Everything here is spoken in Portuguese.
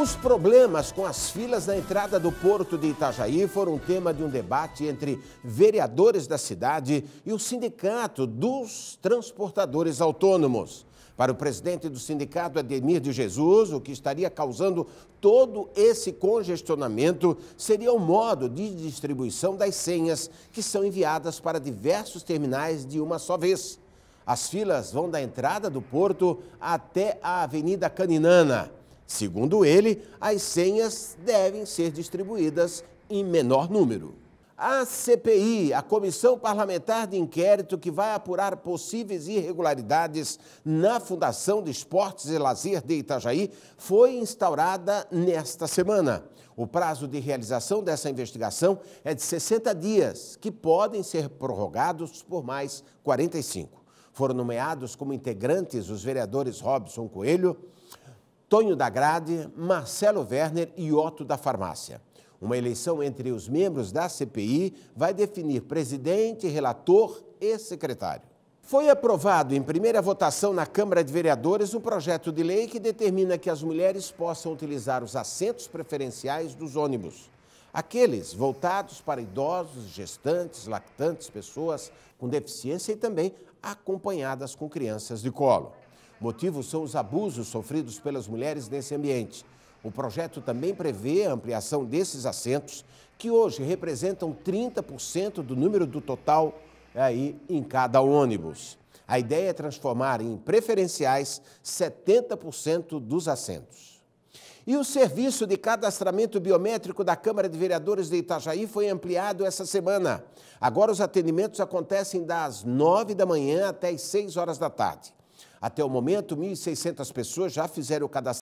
Os problemas com as filas na entrada do porto de Itajaí foram tema de um debate entre vereadores da cidade e o sindicato dos transportadores autônomos. Para o presidente do sindicato, Ademir de Jesus, o que estaria causando todo esse congestionamento seria o modo de distribuição das senhas que são enviadas para diversos terminais de uma só vez. As filas vão da entrada do porto até a Avenida Caninana. Segundo ele, as senhas devem ser distribuídas em menor número. A CPI, a Comissão Parlamentar de Inquérito que vai apurar possíveis irregularidades na Fundação de Esportes e Lazer de Itajaí, foi instaurada nesta semana. O prazo de realização dessa investigação é de 60 dias, que podem ser prorrogados por mais 45. Foram nomeados como integrantes os vereadores Robson Coelho, Tonho da Grade, Marcelo Werner e Otto da Farmácia. Uma eleição entre os membros da CPI vai definir presidente, relator e secretário. Foi aprovado em primeira votação na Câmara de Vereadores um projeto de lei que determina que as mulheres possam utilizar os assentos preferenciais dos ônibus. Aqueles voltados para idosos, gestantes, lactantes, pessoas com deficiência e também acompanhadas com crianças de colo. Motivos são os abusos sofridos pelas mulheres nesse ambiente. O projeto também prevê a ampliação desses assentos, que hoje representam 30% do número do total aí em cada ônibus. A ideia é transformar em preferenciais 70% dos assentos. E o serviço de cadastramento biométrico da Câmara de Vereadores de Itajaí foi ampliado essa semana. Agora os atendimentos acontecem das 9 da manhã até as 6 horas da tarde. Até o momento, 1.600 pessoas já fizeram o cadastro.